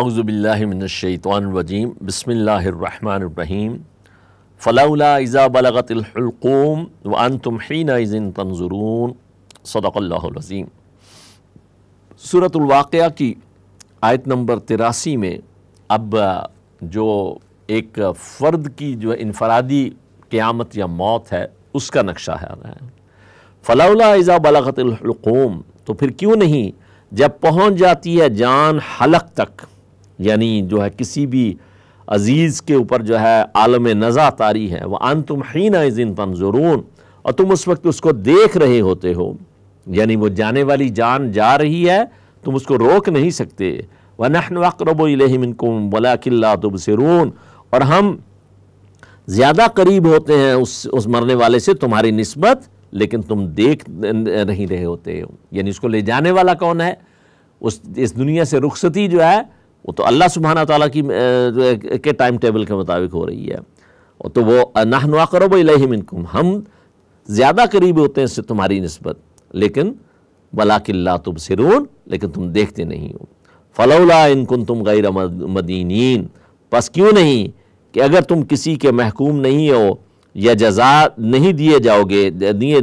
अउज़बिल्लिमिनशैतवानरजीम बसमीम फ़लाउला इज़ा बलगतलहलूम वन तुम इज़िन तंजरून सदक़ल्लाज़ीम सूरतवाक़ की आयत नंबर तिरासी में अब जो एक फ़र्द की जो इनफरादी क़्यामत या मौत है उसका नक्शा है रहा है फ़लाउला इज़ा बलगतलहलूम तो फिर क्यों नहीं जब पहुँच जाती है जान हलक तक यानी जो है किसी भी अजीज़ के ऊपर जो है आलम नज़ा तारी है वह अन तुम हीना दिन तंजरून और तुम उस वक्त उसको देख रहे होते हो यानी वो जाने वाली जान जा रही है तुम उसको रोक नहीं सकते व नहन वक़रबिनकुम तुम सरून और हम ज़्यादा करीब होते हैं उस उस मरने वाले से तुम्हारी नस्बत लेकिन तुम देख नहीं रहे होते हो यानी उसको ले जाने वाला कौन है उस इस दुनिया से रुखसती जो है वो तो अल्लाह सुबहाना तौला की के टाइम टेबल के मुताबिक हो रही है और तो वो नाहनुआ करो भाई मिनकुम हम ज़्यादा करीब होते हैं इससे तुम्हारी नस्बत लेकिन बला किल्ला तुम सिरून लेकिन तुम देखते नहीं हो फ़लौला इनकुन तुम गैर मदीन बस क्यों नहीं कि अगर तुम किसी के महकूम नहीं हो या जजा नहीं दिए जाओगे दिए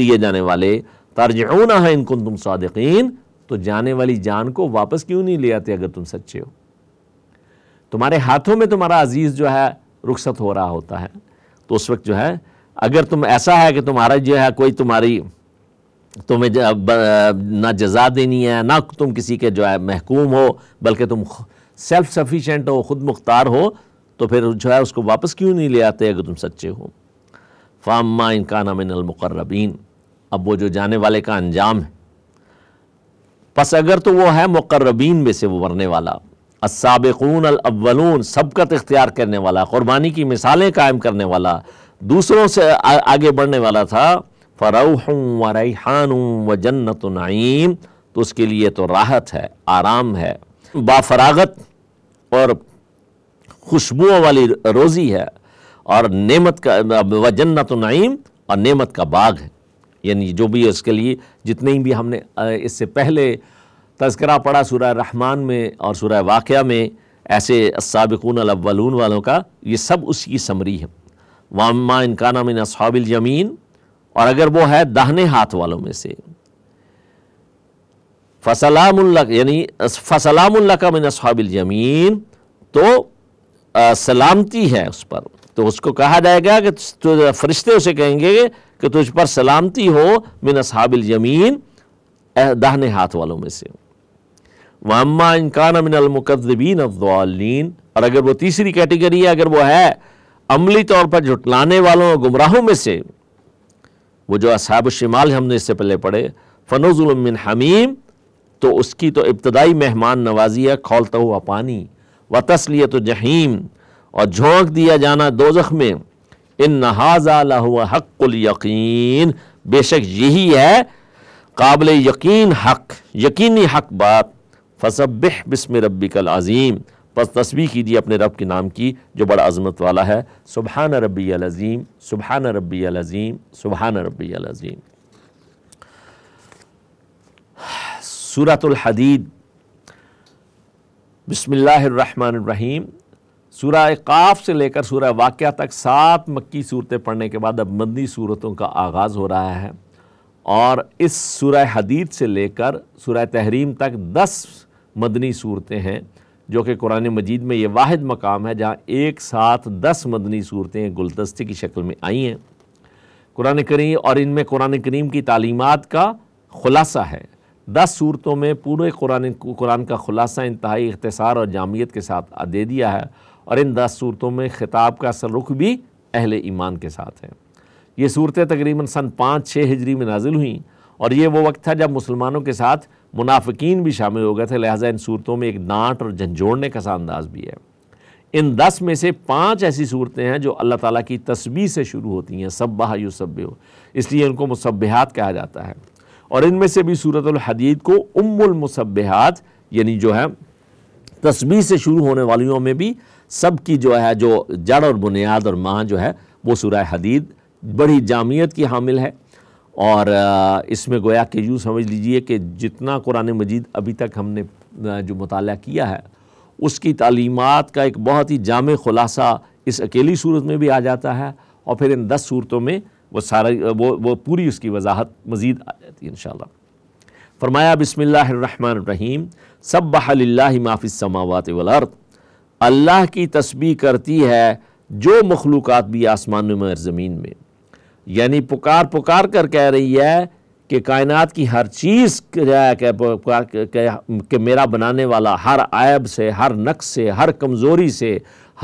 दिए जाने वाले तर्जुना है इनकुन तुम सदकिन तो जाने वाली जान को वापस क्यों नहीं ले आते अगर तुम सच्चे हो तुम्हारे हाथों में तुम्हारा अजीज़ जो है रुखसत हो रहा होता है तो उस वक्त जो है अगर तुम ऐसा है कि तुम्हारा जो है कोई तुम्हारी तुम्हें ना जजा देनी है ना तुम किसी के जो है महकूम हो बल्कि तुम सेल्फ सफिशेंट हो खुद मुख्तार हो तो फिर जो है उसको वापस क्यों नहीं ले आते अगर तुम सच्चे हो फामा इनका नाम मुकर्रबीन अब वो जो जाने वाले का अंजाम है बस अगर तो वो है मुकर्रबीन में से वो मरने वाला असाबून अव्वलून सबकत इख्तियार करने वाला क़ुरबानी की मिसालें कायम करने वाला दूसरों से आ, आगे बढ़ने वाला था फ़रौह व रैहान व जन्नत नईम तो उसके लिए तो राहत है आराम है बाफरागत और खुशबुओं वाली रोज़ी है और नेमत का व जन्नत नईम और नेमत का बाग है यानी जो भी उसके लिए जितने भी हमने इससे पहले तस्करा पड़ा सूर्य रहमान में और सूर्य वाक़ में ऐसे सबकून अव्वलून वालों का ये सब उसकी समरी है वामा इनकाना मिन असाबिल जमीन और अगर वो है दाहने हाथ वालों में से फसलाम यानी फसलामुल्ला का मिन असाबिल जमीन तो आ, सलामती है उस पर तो उसको कहा जाएगा कि तो, तो, तो फरिश्ते उसे कहेंगे कि तुझ पर सलामती हो मिन असहाबिल यमीन दाहने हाथ वालों में से वम्मा इनकान मिन अलमुकदबीन अफवालीन और अगर वो तीसरी कैटेगरी है अगर वो है अमली तौर पर जुटलाने वालों और गुमराहों में से वो जो असहाब शिमाल हमने इससे पहले पढ़े फ़नोज़ुलमिन हमीम तो उसकी तो इब्तदाई मेहमान नवाजी है खोलता हुआ पानी व तसलियत तो जहीम और झोंक दिया जाना दोजख में इन नहाजा हक़ुल यकीन बेशक यही है काबिल यकीन हक यकीनी हक बात फसब बिस्म रबी कल अज़ीम बस तस्वीर दी अपने रब के नाम की जो बड़ा अजमत वाला है सुबहान रबी अज़ीम सुबहान रबी अज़ीम सुबहान रबी अज़ीम सूरतुल हदीद बिस्मिल्लाहिर्रहमानिर्रहीम सूरह काफ से लेकर सूरह वाक़ तक सात मक्की सूरतें पढ़ने के बाद अब मदनी सूरतों का आगाज़ हो रहा है और इस सूरह हदीद से लेकर सूरह तहरीम तक दस मदनी सूरतें हैं जो कि कुरान मजीद में ये वाद मकाम है जहाँ एक साथ दस मदनी सूरतें गुलदस्ते की शक्ल में आई हैं कुरान करीम और इनमें कुरान करीम की तालीमत का खुलासा है दस सूरतों में पूरे कुरान कुरान का खुलासा इंतहाई अख्तसार और जामियत के साथ दे दिया है और इन दस सूरतों में ख़िताब का असल रुख भी अहल ईमान के साथ है ये सूरतें तकरीबन सन पाँच छः हिजरी में नाजिल हुई और ये वो वक्त था जब मुसलमानों के साथ मुनाफिकीन भी शामिल हो गए थे लिहाजा इन सूरतों में एक डांट और झंझोड़ने का सा अंदाज भी है इन दस में से पाँच ऐसी सूरतें हैं जो अल्लाह ताला की तस्वीर से शुरू होती हैं सब बहा युसब इसलिए उनको मुसबहत कहा जाता है और इनमें से भी सूरत हदीद को उमुलमसबहत यानी जो है तस्वीर से शुरू होने वालियों में भी सब की जो है जो जड़ और बुनियाद और माँ जो है वो सूरह हदीद बड़ी जामियत की हामिल है और इसमें गोया कि यूँ समझ लीजिए कि जितना कुरान मजीद अभी तक हमने जो मताल किया है उसकी तलीमत का एक बहुत ही जाम खुलासा इस अकेली सूरत में भी आ जाता है और फिर इन दस सूरतों में वह सारा वो वो पूरी उसकी वजाहत मज़ीद आ जाती है इन फरमाया बसमिल्लर रहीम सब बहल माफ़ी समावत वर्द अल्लाह की तस्बी करती है जो मखलूक भी आसमान में और ज़मीन में यानी पुकार पुकार कर कह रही है कि कायनात की हर चीज़ के मेरा बनाने वाला हर आयब से हर नक्स से हर कमज़ोरी से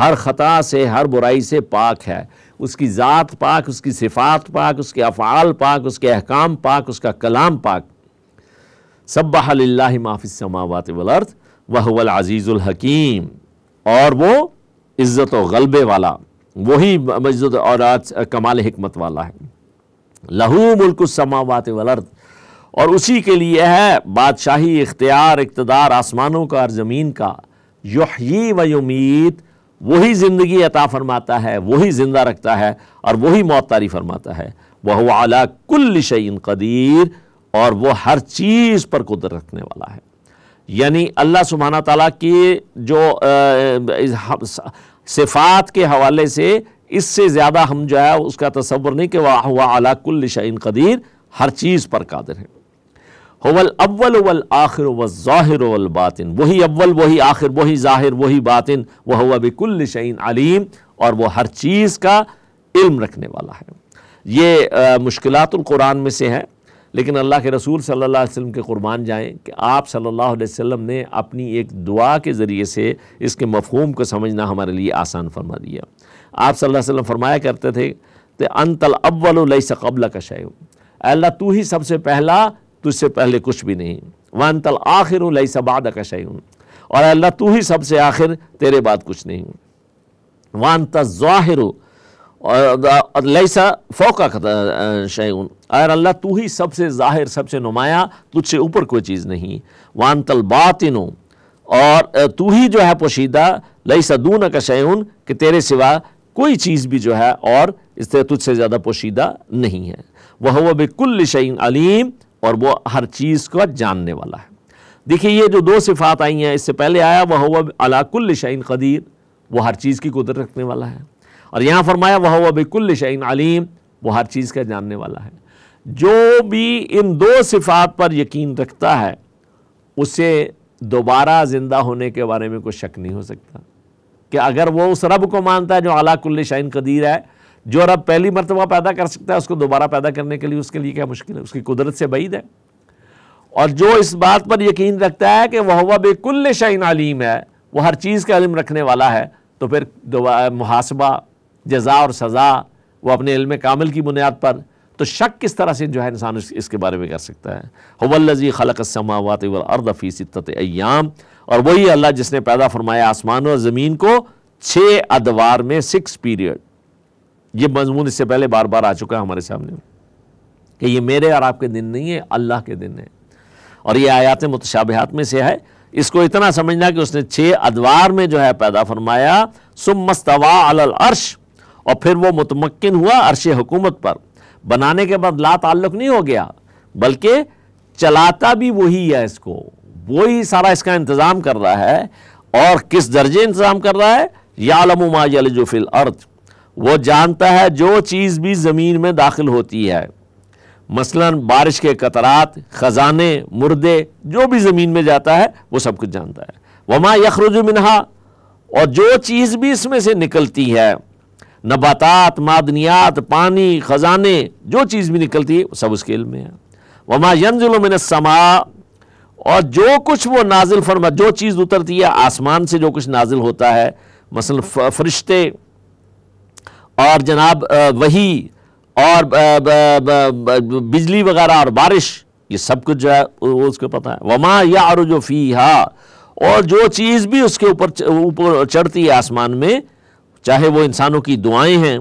हर ख़ता से हर बुराई से पाक है उसकी ज़ात पाक उसकी सिफात पाक उसके अफ़ाल पाक उसके अहकाम पाक उसका कलाम पाक सब बहल माफ़ी समावत वलर्थ वह वल अज़ीज़ुल हकीम और वो इज़्ज़त व गलबे वाला वही मजद और आज कमाल हमत वाला है लहू मुल्क समावत वलर्द और उसी के लिए है बादशाही इख्तियार इकतदार आसमानों का और ज़मीन का यही व युमीत वही ज़िंदगी अता फरमाता है वही ज़िंदा रखता है और वही मौतारी फरमाता है वह अला कुल शदीर कदीर और वह हर चीज़ पर कुदर रखने वाला है यानी अल्लाह सुबहाना तला की जो सिफात के हवाले से इससे ज़्यादा हम जो है उसका तस्वर नहीं कि वाह हुआ अलाकुल कदीर हर चीज़ पर कादिर है होवल अव्वल उवल आखिर व ज़ाहिर बातिन वही अव्वल वही आखिर वही ज़ाहिर वही बातिन वह हुआ बिकुल शैन अलीम और वह हर चीज़ का इल्म रखने वाला है ये मुश्किलातुल कुरान में से है लेकिन अल्लाह के रसूल सल्लल्लाहु अलैहि वसल्लम के कुर्बान जाएं कि आप सल्लल्लाहु अलैहि वसल्लम ने अपनी एक दुआ के ज़रिए से इसके मफहूम को समझना हमारे लिए आसान फरमा दिया आप सल्लल्लाहु अलैहि वसल्लम फरमाया करते थे तो अनतल अव्वल लई सकबला का शय अल्लाह तू ही सबसे पहला तुझसे पहले कुछ भी नहीं वन तल आखिर लई सबाद का शय और अल्लाह तू ही सबसे आखिर तेरे बाद कुछ नहीं वान तज़ाहिर लईसा फोका शैन अर अल्लाह तू ही सबसे ज़ाहिर सबसे नुमाया तुझसे ऊपर कोई चीज़ नहीं वान तल बातिन और तू ही जो है पोशीदा लई दून का शैन कि तेरे सिवा कोई चीज़ भी जो है और इस तरह तुझसे ज़्यादा पोशीदा नहीं है वह वह बिकुल शैन अलीम और वह हर चीज़ का जानने वाला है देखिए ये जो दो सिफ़ात आई हैं इससे पहले आया वह वह अलाकुल शैन कदीर वह हर चीज़ की कुदरत रखने वाला है और यहाँ फरमाया वह वह बिकुल शहीन अलीम वो हर चीज़ का जानने वाला है जो भी इन दो सिफात पर यकीन रखता है उसे दोबारा ज़िंदा होने के बारे में कोई शक नहीं हो सकता कि अगर वो उस रब को मानता है जो अलाकुल्ल शाइन कदीर है जो रब पहली मरतबा पैदा कर सकता है उसको दोबारा पैदा करने के लिए उसके लिए क्या मुश्किल है उसकी कुदरत से बईद है और जो इस बात पर यकीन रखता है कि वह वह बेकुल्ल शाइन आलीम है वह हर चीज़ का इलम रखने वाला है तो फिर दोबारा मुहासबा जजा और सज़ा वो अपने इल्म कामिल की बुनियाद पर तो शक किस तरह से जो है इंसान इसके बारे में कर सकता है हवल्लजी खलक समावत अर्दफ़ी सितत अयाम और वही अल्लाह जिसने पैदा फरमाया आसमान और ज़मीन को छः अदवार में सिक्स पीरियड ये मजमून इससे पहले बार बार आ चुका है हमारे सामने कि ये मेरे और आपके दिन नहीं है अल्लाह के दिन है और ये आयात मुतशाबहत में से है इसको इतना समझना कि उसने छः अदवार में जो है पैदा फरमाया सुम अल अर्श और फिर वो मुतमक्न हुआ अरश हुकूमत पर बनाने के बाद ला ताल्लुक नहीं हो गया बल्कि चलाता भी वही है इसको वही सारा इसका इंतज़ाम कर रहा है और किस दर्जे इंतज़ाम कर रहा है यालमुमा जुफिल अर्थ वो जानता है जो चीज़ भी ज़मीन में दाखिल होती है मसलन बारिश के कतरात ख़जाने मुर्दे जो भी ज़मीन में जाता है वो सब कुछ जानता है वमा यखरुज मिनहा और जो चीज़ भी इसमें से निकलती है नबातात मादनियात पानी ख़जाने जो चीज़ भी निकलती है सब उसके इल्म में है वमा यंजुलमिन समा और जो कुछ वो नाजिल फरमा जो चीज़ उतरती है आसमान से जो कुछ नाजिल होता है मसल फरिश्ते और जनाब वही और बिजली वगैरह और बारिश ये सब कुछ जो है उसको पता है वमा या जो फी हा और जो चीज़ भी उसके ऊपर ऊपर चढ़ती है आसमान में चाहे वो इंसानों की दुआएं हैं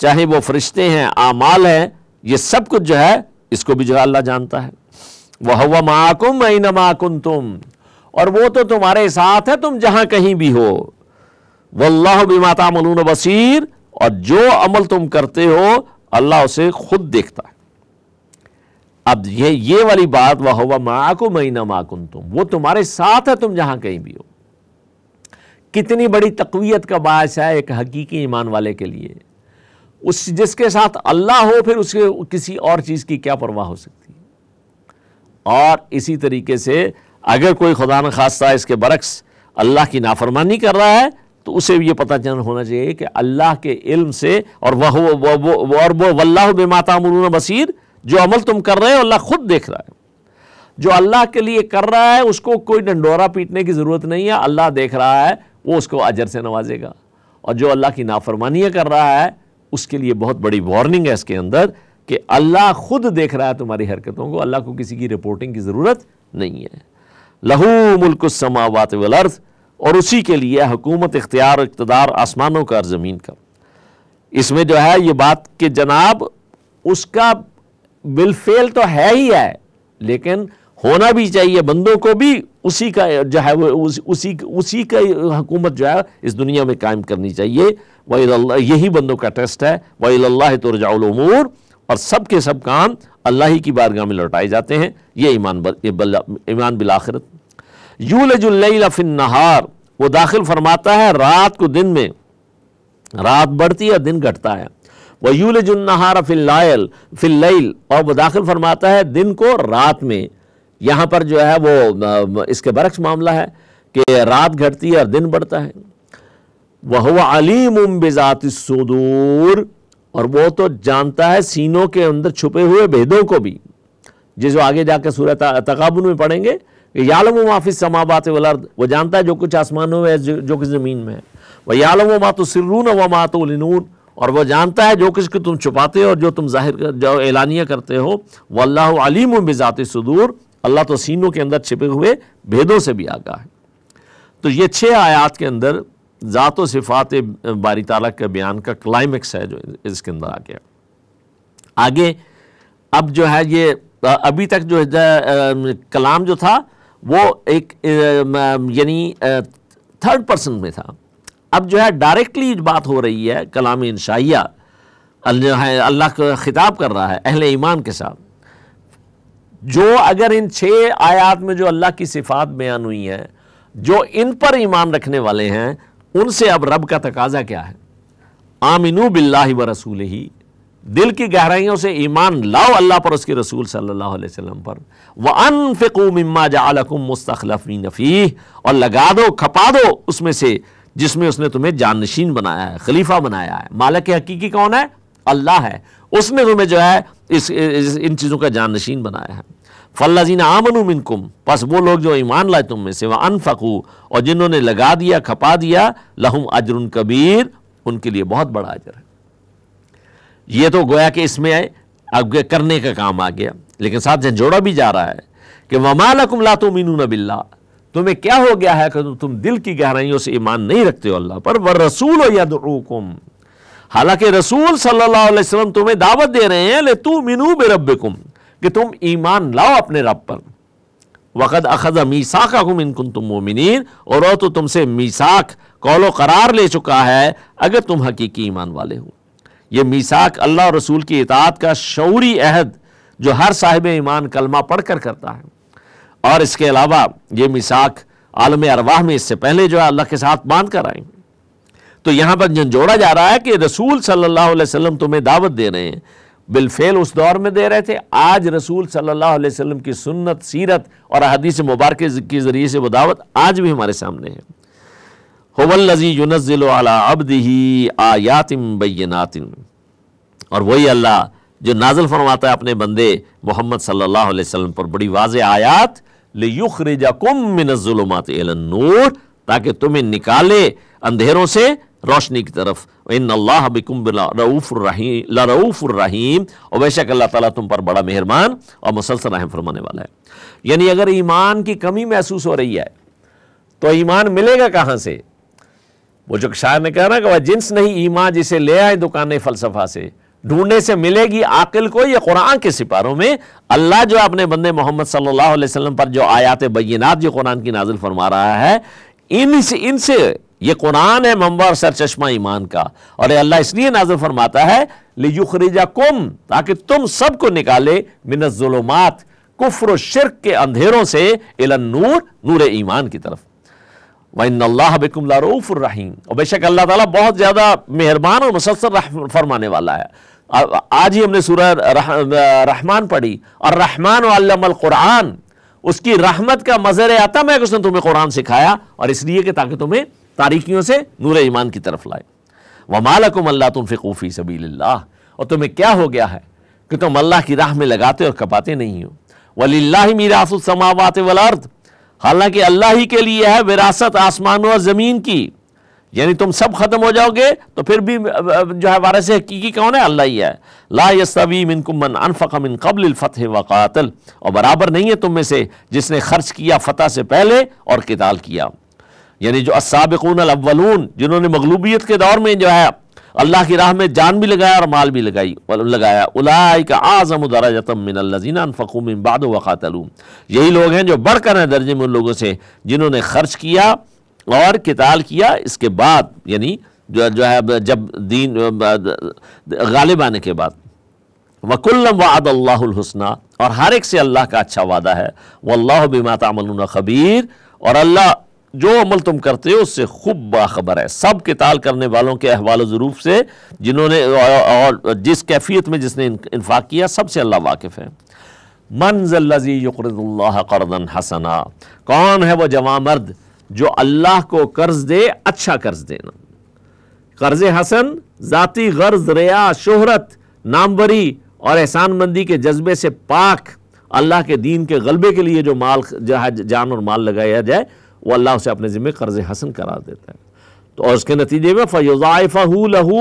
चाहे वो फरिश्ते हैं आमाल हैं ये सब कुछ जो है इसको भी जो अल्लाह जानता है वह हुआ माकुम ऐ नमाकुम तुम और वो तो तुम्हारे साथ है तुम जहां कहीं भी हो वल्लाह माता मलून बसीर और जो अमल तुम करते हो अल्लाह उसे खुद देखता है अब ये ये वाली बात वह हुआ माकुम ऐ नमाकुम तुम वो तुम्हारे साथ है तुम जहां कहीं भी हो कितनी बड़ी तकवीत का बायस है एक हकीकी ईमान वाले के लिए उस जिसके साथ अल्लाह हो फिर उसके किसी और चीज़ की क्या परवाह हो सकती है और इसी तरीके से अगर कोई खुदा न खास्ता इसके बरक्स अल्लाह की नाफरमानी कर रहा है तो उसे भी ये पता चल होना चाहिए कि अल्लाह के इल्म से और वह और वो वल्लाह बेमाता मरून बसीर जो अमल तुम कर रहे हो अल्लाह खुद देख रहा है जो अल्लाह के लिए कर रहा है उसको कोई डंडोरा पीटने की ज़रूरत नहीं है अल्लाह देख रहा है वो उसको अजर से नवाजेगा और जो अल्लाह की नाफरमानियाँ कर रहा है उसके लिए बहुत बड़ी वार्निंग है इसके अंदर कि अल्लाह खुद देख रहा है तुम्हारी हरकतों को अल्लाह को किसी की रिपोर्टिंग की ज़रूरत नहीं है लहू मुल्क समावत वर्ज और उसी के लिए हुकूमत इख्तियार इकतदार आसमानों का और ज़मीन का इसमें जो है ये बात कि जनाब उसका बिलफेल तो है ही है लेकिन होना भी चाहिए बंदों को भी उसी का जो है वो उस, उसी उसी का हुकूमत जो है इस दुनिया में कायम करनी चाहिए वही यही बंदों का टेस्ट है वही रजाउलमूर और सब के सब काम अल्लाह ही की बारगाह में लौटाए जाते हैं ये ईमान ईमान बिलाखरत यूलजुल्लिन नहार वो दाखिल फरमाता है रात को दिन में रात बढ़ती है दिन घटता है वह यूलजुलनहार फिल्लायल फिल्लैल और वो दाखिल फरमाता है दिन को रात में यहाँ पर जो है वो इसके बरक्स मामला है कि रात घटती है और दिन बढ़ता है वह हुआ अलीम बेजात सदूर और वो तो जानता है सीनों के अंदर छुपे हुए भेदों को भी जिसको आगे जाकर सूरत तकाबुन में पढ़ेंगे यालम वाफिस समाबात वर्द वो जानता है जो कुछ आसमानों में जो, जो कुछ ज़मीन में है वह यालम मातो सिरून व मातो लिनून और वह जानता है जो कुछ को तुम छुपाते हो और जो तुम जाहिर कर जो ऐलानिया करते हो वल्लाह अलीम बिजात सदूर अल्लाह तो सीनों के अंदर छिपे हुए भेदों से भी आगा है तो ये छः आयात के अंदर ज़ात सिफ़ात बारी तला के बयान का क्लाइमेक्स है जो इसके अंदर आ गया आगे अब जो है ये अभी तक जो है कलाम जो था वो एक यानी थर्ड पर्सन में था अब जो है डायरेक्टली बात हो रही है कलाम इनशाइया अल्लाह का खिताब कर रहा है अहल ईमान के साथ जो अगर इन छः आयात में जो अल्लाह की सिफात बयान हुई हैं जो इन पर ईमान रखने वाले हैं उनसे अब रब का तकाजा क्या है आमिनू बिल्ला व रसूल ही दिल की गहराइयों से ईमान लाओ अल्लाह पर उसके रसूल सल्लल्लाहु अलैहि वसल्लम पर व अनफ़िकू मिम्मा जालकुम मुस्तखलफी नफ़ी और लगा दो खपा दो उसमें से जिसमें उसने तुम्हें जानशीन बनाया है खलीफा बनाया है मालक हकीकी कौन है अल्लाह है उसने तुम्हें जो है इस, इस इन चीज़ों का जानशीन बनाया है फल्लाजीन आमनु मिनकुम बस वो लोग जो ईमान लाए तुम में से वह अनफकू और जिन्होंने लगा दिया खपा दिया लहुम अजरुन कबीर उनके लिए बहुत बड़ा अजर है ये तो गोया कि इसमें आए अब करने का काम आ गया लेकिन साथ झंझोड़ा जोड़ा भी जा रहा है कि वमालकुम ला तो मीनू नबिल्ला तुम्हें क्या हो गया है कि तुम दिल की गहराइयों से ईमान नहीं रखते हो अल्लाह पर व रसूल हो या दुरुकुम हालांकि रसूल सल्लल्लाहु अलैहि वसल्लम तुम्हें दावत दे रहे हैं ले तू मिनू बे बेरबुम कि तुम ईमान लाओ अपने रब पर वक़द अखद मीसाक अकुम इनकुन तुम मोमिन और वह तो तुमसे मीसाक कौलो करार ले चुका है अगर तुम हकीकी ईमान वाले हो यह मीसाक अल्लाह रसूल की इतात का शौरी अहद जो हर साहिब ईमान कलमा पढ़ कर करता है और इसके अलावा ये मिसाक आलम अरवाह में इससे पहले जो है अल्लाह के साथ बांध कर आएंगे तो यहां पर जोड़ा जा रहा है कि रसूल सल्लल्लाहु अलैहि वसल्लम तुम्हें दावत दे रहे हैं बिलफेल उस दौर में दे रहे थे आज रसूल सल्लल्लाहु अलैहि वसल्लम की सुन्नत सीरत और अहदीस मुबारक के ज़रिए से वो दावत आज भी हमारे सामने है होवल्लजी युनज़िल अला अबदही आयातिम बैनातिन और वही अल्लाह जो नाजल फरमाता है अपने बंदे मोहम्मद सल्लल्लाहु अलैहि वसल्लम पर बड़ी वाज आयात लियुखरिजकुम युखरिजा कुम मिनजुलमात नूर ताकि तुम्हें निकाले अंधेरों से रोशनी की तरफ इन अल्लाह रऊफ़ुररहीम और बेशक अल्लाह ताला तुम पर बड़ा मेहरबान और मुसलसल रहम फरमाने वाला है यानी अगर ईमान की कमी महसूस हो रही है तो ईमान मिलेगा कहाँ से वो जो शायर ने कहा ना कि वह जिन्स नहीं ईमान जिसे ले आए दुकान फलसफा से ढूंढने से मिलेगी आकिल को ये कुरान के सिपारों में अल्लाह जो अपने बंदे मोहम्मद सल्लल्लाहु अलैहि वसल्लम पर जो आयात बैनात जो कुरान की नाजिल फरमा रहा है इन इनसे ये कुरान है मम्बर सर चश्मा ईमान का और ये अल्लाह इसलिए नाजुल फरमाता है लियुखरिजा कुम ताकि तुम सबको निकाले मिनजुलमात कुफर शिरक के अंधेरों से इला नूर नूर ईमान की तरफ वइन अल्लाह बिकुम रहीम और बेशक अल्लाह ताला बहुत ज़्यादा मेहरबान और मुसलसल फरमाने वाला है आज ही हमने सूरह रह, रहमान पढ़ी और रहमान वालमल कुरान उसकी रहमत का मज़र आता मैं उसने तुम्हें कुरान सिखाया और इसलिए कि ताकि तुम्हें तारीखियों से नूर ईमान की तरफ लाए वमालकुम अल्लाह तुम फ़िकूफ़ी सबील्ला और तुम्हें क्या हो गया है कि तुम अल्लाह की राह में लगाते और कपाते नहीं हो वलील्ला मीरासमावत वलर्द हालांकि अल्लाह ही के लिए है विरासत आसमानों और ज़मीन की यानी तुम सब ख़त्म हो जाओगे तो फिर भी जो है वारस हकीकी कौन है अल्लाह ही है ला यसवी मिनकुम मन अनफ़ मिन कबल फ़तह व कातल और बराबर नहीं है तुम में से जिसने खर्च किया फ़तह से पहले और किताल किया यानी जो असाबिकून अलवलून जिन्होंने मगलूबियत के दौर में जो है अल्लाह की राह में जान भी लगाया और माल भी लगाई लगाया उलाई का आज़म दराजतमिनजीना फ़कूम इम्बाद वातलूम यही लोग हैं जो बढ़कर हैं दर्जे में उन लोगों से जिन्होंने खर्च किया और किताल किया इसके बाद यानी जो जो है जब दीन गालिब आने के बाद वकुल्लम वाद और हर एक से अल्लाह का अच्छा वादा है वल्ला बिमा खबीर और अल्लाह जो अमल तुम करते हो उससे खूब बाखबर है सब किताल करने वालों के अहवाल ज़रूफ से जिन्होंने और जिस कैफियत में जिसने इन्फाक किया सबसे अल्लाह वाकिफ़ है मनजी करदन हसना कौन है वह जवा मर्द जो अल्लाह को कर्ज दे अच्छा कर्ज देना कर्ज हसन ज़ाती गर्ज रया शोहरत नामवरी और एहसानमंदी के जज्बे से पाक अल्लाह के दीन के गलबे के लिए जो माल जहाँ जान और माल लगाया जाए वो अल्लाह उसे अपने ज़िम्मे कर्ज़ हसन करार देता है तो और उसके नतीजे में फ़युज़ाइफ़ा लहू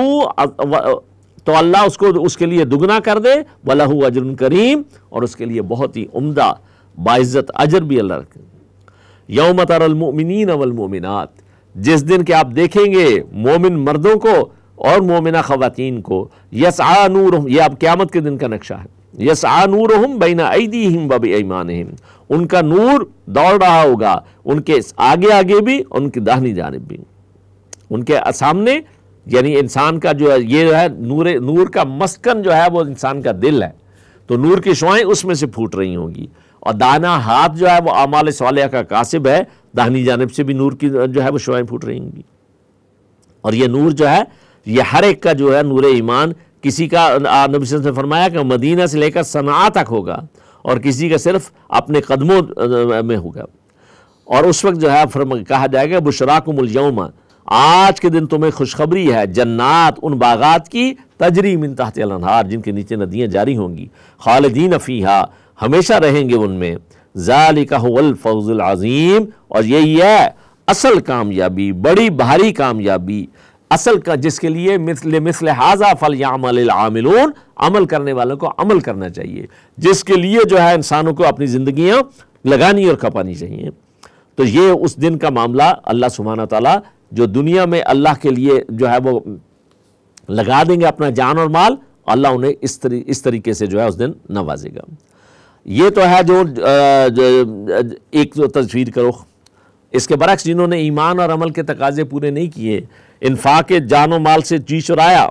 तो अल्लाह उसको उसके लिए दुगना कर दे व लहू अजर करीम और उसके लिए बहुत ही उम्दा बाज़त अजर भी अल्लाह रखे यौम तरमिन अवलमोमिनत जिस दिन के आप देखेंगे मोमिन मर्दों को और मोमिना ख़वातीन को यस आ नूर ये आप क़्यामत के दिन का नक्शा है यस आ नूर हम बैना ऐदी हिम बब ऐमान हिम उनका नूर दौड़ रहा होगा उनके आगे आगे भी उनकी दाहनी जानब भी उनके सामने यानी इंसान का जो है ये है नूर नूर का मस्कन जो है वो इंसान का दिल है तो नूर की शुआएँ उसमें से फूट रही होंगी और दाना हाथ जो है वो आमाल सवालिया का कासिब है दाहनी जानब से भी नूर की जो है वो शुआएँ फूट रही होंगी और ये नूर जो है ये हर एक का जो है नूर ईमान किसी का आप नबी ने फरमाया कि मदीना से लेकर सना तक होगा और किसी का सिर्फ अपने कदमों में होगा और उस वक्त जो है फरमा कहा जाएगा बुशराकुमयमा आज के दिन तुम्हें खुशखबरी है जन्नात उन बागात की तजरी मिन तहत अनहार जिनके नीचे नदियाँ जारी होंगी खालदीन फ़ीहा हमेशा रहेंगे उनमें ज़ालिकावल फ़ौज़ुल अज़ीम और यही है असल कामयाबी बड़ी भारी कामयाबी असल का जिसके लिए मिसल हाजा फल यामल अमल करने वालों को अमल करना चाहिए जिसके लिए जो है इंसानों को अपनी जिंदगियां लगानी और खपानी चाहिए तो ये उस दिन का मामला अल्लाह सुबहाना तला जो दुनिया में अल्लाह के लिए जो है वो लगा देंगे अपना जान और माल अल्लाह उन्हें इस तरी, इस तरीके से जो है उस दिन नवाजेगा ये तो है जो, जो, जो एक तो तस्वीर करो इसके बरक्स जिन्होंने ईमान और अमल के तकाजे पूरे नहीं किए के जानो माल से ची चुराया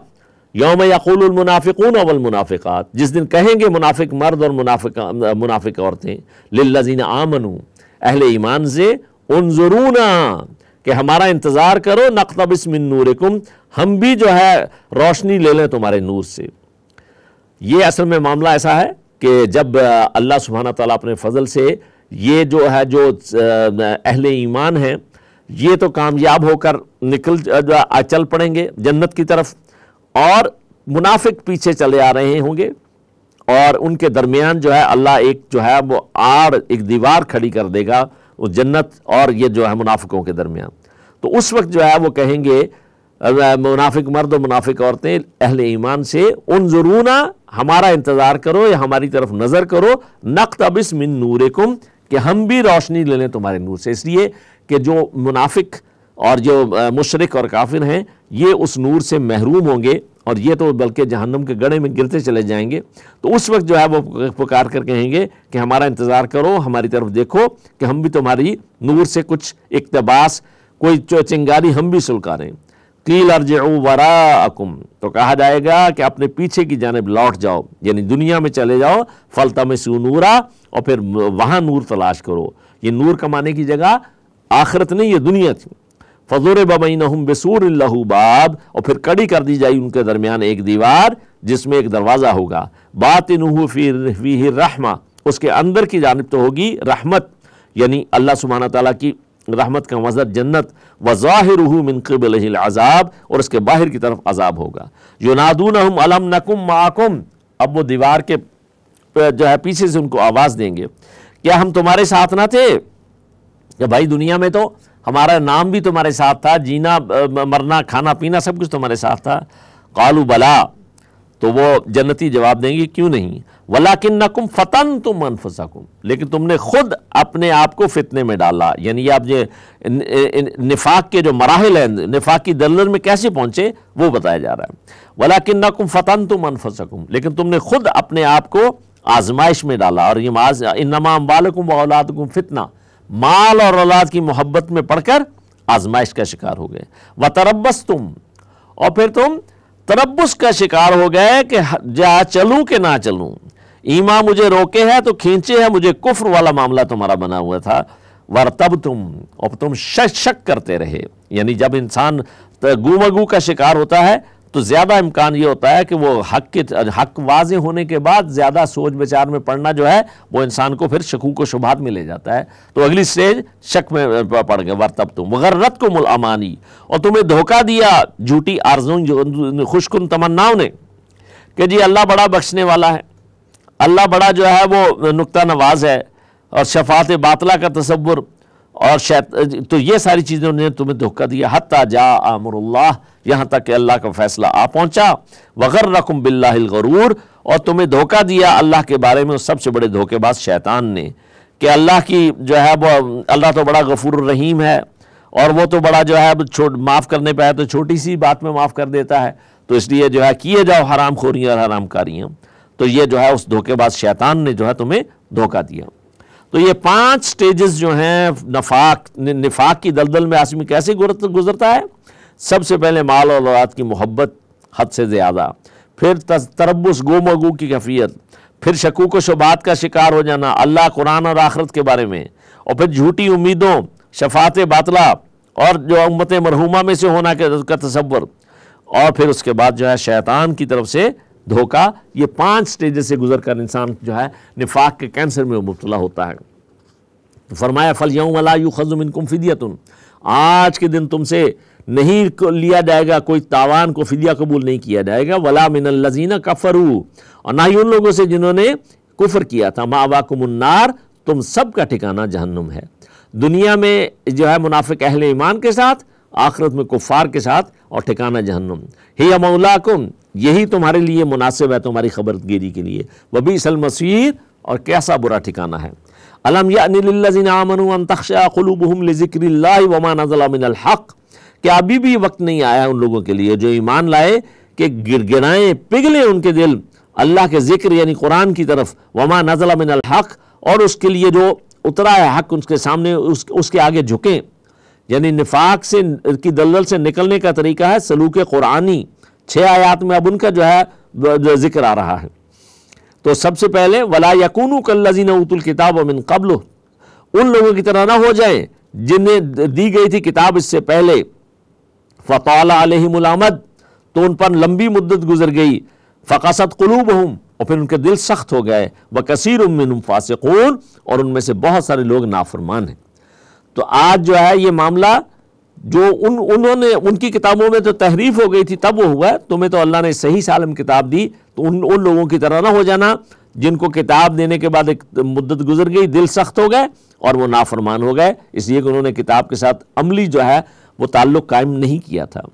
योम यक़ुलमुनाफ़िकून मुनाफिकात जिस दिन कहेंगे मुनाफिक मर्द और मुनाफिक मुनाफिक औरतें लजीन आमनू अहल ईमान से उन ज़रूना कि हमारा इंतज़ार करो नकतबस मिन नूरकुम हम भी जो है रोशनी ले लें तुम्हारे नूर से ये असल में मामला ऐसा है कि जब अल्लाह सुबहाना तला अपने फ़जल से ये जो है जो अहले ईमान हैं ये तो कामयाब होकर निकल चल पड़ेंगे जन्नत की तरफ और मुनाफिक पीछे चले आ रहे होंगे और उनके दरमियान जो है अल्लाह एक जो है वो आड़ एक दीवार खड़ी कर देगा उस जन्नत और ये जो है मुनाफिकों के दरमियान तो उस वक्त जो है वो कहेंगे मुनाफिक मर्द और मुनाफिक औरतें अहल ईमान से उन ज़रूना हमारा इंतज़ार करो या हमारी तरफ नज़र करो नक्त अबिस मिन नूरकुम कि हम भी रोशनी ले लें तुम्हारे नूर से इसलिए कि जो मुनाफिक और जो मुशरक और काफिर हैं ये उस नूर से महरूम होंगे और ये तो बल्कि जहन्नम के गड़े में गिरते चले जाएंगे तो उस वक्त जो है वो पुकार कर कहेंगे कि हमारा इंतज़ार करो हमारी तरफ देखो कि हम भी तुम्हारी नूर से कुछ इकतबास कोई चिंगारी हम भी सुलकारें कील अर्जू वरा अकुम तो कहा जाएगा कि अपने पीछे की जानब लौट जाओ यानी दुनिया में चले जाओ फलता में सू नूरा और फिर वहाँ नूर तलाश करो ये नूर कमाने की जगह आखरत नहीं ये दुनिया थी फजूर बबई नहम बसूर बाब और फिर कड़ी कर दी जाए उनके दरमियान एक दीवार जिसमें एक दरवाज़ा होगा बात नहमा रहमा उसके अंदर की जानब तो होगी रहमत यानी अल्लाह सुबहाना तला की रहमत का मज़र जन्नत व ज़ाहिर अजाब और उसके बाहर की तरफ अजाब होगा यो नादून अलम नकुम माकुम अब वो दीवार के जो है पीछे से उनको आवाज़ देंगे क्या हम तुम्हारे साथ ना थे क्या भाई दुनिया में तो हमारा नाम भी तुम्हारे साथ था जीना मरना खाना पीना सब कुछ तुम्हारे साथ था कालू बला तो वो जन्नती जवाब देंगे क्यों नहीं वलाकिन नकुम फ़तन तुम अनफसकुम लेकिन तुमने खुद अपने आप को फितने में डाला यानी आप जो निफाक के जो मराहल हैं निफाक की दलदल में कैसे पहुंचे वो बताया जा रहा है वलाकिन नकुम फ़तन तुम अनफसकुम लेकिन तुमने खुद अपने आप को आजमाइश में डाला और ये माज नमाम वालकुम व औलादकुम फितना माल और औलाद की मोहब्बत में पढ़कर आजमाइश का शिकार हो गए व तरबस तुम और फिर तुम तरबस का शिकार हो गए कि जा चलूँ कि ना चलूँ ईमा मुझे रोके है तो खींचे है मुझे कुफ्र वाला मामला तुम्हारा बना हुआ था वर तब तुम और तुम शक शक करते रहे यानी जब इंसान गुमगू का शिकार होता है तो ज़्यादा इम्कान ये होता है कि वो हक के हक वाज होने के बाद ज़्यादा सोच विचार में पड़ना जो है वो इंसान को फिर शकू को शुभात में ले जाता है तो अगली स्टेज शक में पड़ गए वर्तब तुम रत को मुल अमानी और तुम्हें धोखा दिया झूठी आरजों खुशकुन तमन्नाओं ने कि जी अल्लाह बड़ा बख्शने वाला है अल्लाह बड़ा जो है वो नुकता नवाज है और शफात बातला का तस्वुर और शैत तो ये सारी चीज़ें उन्होंने तुम्हें धोखा दिया हता जा आमरल्ला यहाँ तक कि अल्लाह का फैसला आ पहुँचा वगर रकम बिल्लागरूर और तुम्हें धोखा दिया अल्लाह के बारे में उस सबसे बड़े धोखेबाज शैतान ने कि अल्लाह की जो है वो अल्लाह तो बड़ा गफूर रहीम है और वो तो बड़ा जो है छोट माफ़ करने पर है तो छोटी सी बात में माफ़ कर देता है तो इसलिए जो है किए जाओ हराम खोरियाँ और हराम कारियाँ तो ये जो है उस धोखेबाज शैतान ने जो है तुम्हें धोखा दिया तो ये पांच स्टेजेस जो हैं नफाक निफाक की दलदल में आसमी कैसे गुजरता है सबसे पहले माल और औलाद की मोहब्बत हद से ज़्यादा फिर तरबस गोमगू की कैफियत फिर शकूक शुबात का शिकार हो जाना अल्लाह कुरान और आखरत के बारे में और फिर झूठी उम्मीदों शफात बातला और जो उम्मत मरहूमा में से होना का तस्वर और फिर उसके बाद जो है शैतान की तरफ से धोखा ये पांच स्टेजेस से गुजर कर इंसान जो है निफाक के कैंसर में मुबतला होता है तो फरमाया फल यऊँ वाला यू खजुम इनकुम तुम आज के दिन तुमसे नहीं लिया जाएगा कोई तावान को फिदिया कबूल नहीं किया जाएगा वला मिन लजीना कफरू और ना ही उन लोगों से जिन्होंने कुफर किया था माँ तुम सब का ठिकाना जहन्नुम है दुनिया में जो है मुनाफिक अहल ईमान के साथ आखरत में कुफार के साथ और ठिकाना जहन्नुम ही मौलाकुम यही तुम्हारे लिए मुनासिब है तुम्हारी खबरगिरी के लिए वबी मसीर और कैसा बुरा ठिकाना है अलम हक क्या अभी भी वक्त नहीं आया उन लोगों के लिए जो ईमान लाए कि गिर गिराएं पिघले उनके दिल अल्लाह के जिक्र यानी कुरान की तरफ वमा नज़ला मिनल हक और उसके लिए जो उतरा है हक उसके सामने उस, उसके आगे झुकें यानी निफाक से की दलदल से निकलने का तरीका है सलूक कुरानी छः आयात में अब उनका जो है जो जिक्र आ रहा है तो सबसे पहले वला यकून कल्लजीन उतुल किताब मिन कबल उन लोगों की तरह ना हो जाए जिन्हें दी गई थी किताब इससे पहले फ़तला आलमद तो उन पर लंबी मुद्दत गुजर गई फ़कासत कलूब हम और फिर उनके दिल सख्त हो गए व कसीर उमिन फासकून और उनमें से बहुत सारे लोग नाफरमान हैं तो आज जो है ये मामला जो उन उन्होंने उनकी किताबों में तो तहरीफ हो गई थी तब वो हुआ तुम्हें तो अल्लाह ने सही सालम किताब दी तो उन उन लोगों की तरह ना हो जाना जिनको किताब देने के बाद एक मुद्दत गुजर गई दिल सख्त हो गए और वो नाफरमान हो गए इसलिए कि उन्होंने किताब के साथ अमली जो है वो ताल्लुक़ कायम नहीं किया था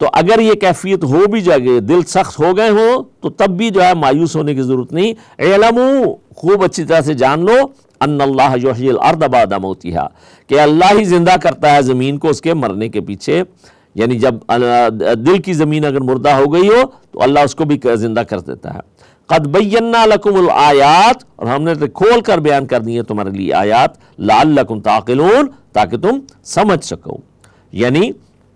तो अगर ये कैफियत हो भी जाए दिल सख्त हो गए हों तो तब भी जो है मायूस होने की ज़रूरत नहीं एलमू खूब अच्छी तरह से जान लो अल्लाह कि अल्लाह ही ज़िंदा करता है ज़मीन को उसके मरने के पीछे यानी जब दिल की ज़मीन अगर मुर्दा हो गई हो तो अल्लाह उसको भी ज़िंदा कर देता है कदबैना आयात और हमने तो खोल कर बयान कर दी है तुम्हारे लिए आयात लाल लकुम ताकिलून ताकि तुम समझ सको यानी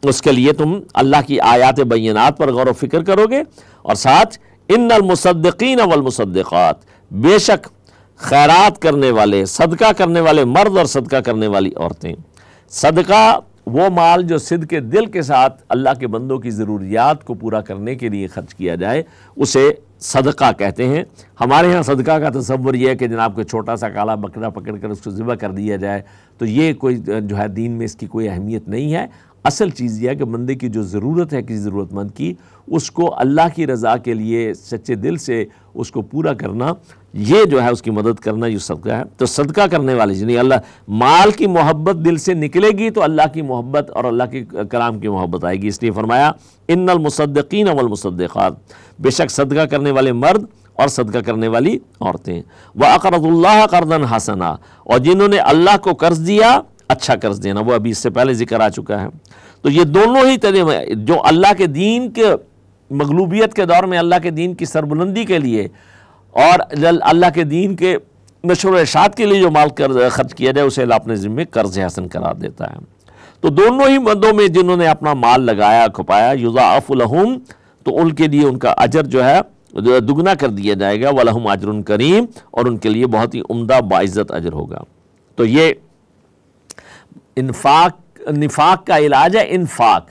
उसके लिए तुम अल्लाह की आयात बैनात पर गौर व फिक्र करोगे और साथ इन मुसद्दीन अवलमसदात बेशक खैरात करने वाले सदका करने वाले मर्द और सदका करने वाली औरतें सदका वो माल जो सिद के दिल के साथ अल्लाह के बंदों की ज़रूरियात को पूरा करने के लिए खर्च किया जाए उसे सदका कहते हैं हमारे यहाँ सदका का तस्वर यह है कि जनाब कोई छोटा सा काला बकरा पकड़ कर उसको ज़िबा कर दिया जाए तो ये कोई जो है दीन में इसकी कोई अहमियत नहीं है असल चीज़ यह है कि बंदे की जो ज़रूरत है किसी ज़रूरतमंद की उसको अल्लाह की रज़ा के लिए सच्चे दिल से उसको पूरा करना ये जो है उसकी मदद करना ये सदका है तो सदका करने वाले यानी अल्लाह माल की मोहब्बत दिल से निकलेगी तो अल्लाह की मोहब्बत और अल्लाह के कलाम की मोहब्बत आएगी इसलिए फरमाया इन अलमसद्दीन बेशक सदका करने वाले मर्द और सदका करने वाली औरतें व अकरदुल्ला करदन हसना और जिन्होंने अल्लाह को कर्ज दिया अच्छा कर्ज देना वो अभी इससे पहले जिक्र आ चुका है तो ये दोनों ही तरह जो अल्लाह के दीन के मगलूबियत के दौर में अल्लाह के दीन की सरबुलंदी के लिए और अल्लाह के दीन के नशर इशात के लिए जो माल कर खर्च किया जाए उसे अपने ज़िम्मे कर्ज हसन करार देता है तो दोनों ही मदों में जिन्होंने अपना माल लगाया खुपाया युजाफुलहम तो उनके लिए उनका अजर जो है दुगना कर दिया जाएगा वलहम अजर करीम और उनके लिए बहुत ही उमदा बाइज़त अजर होगा तो ये इनफाक निफाक का इलाज है इनफाक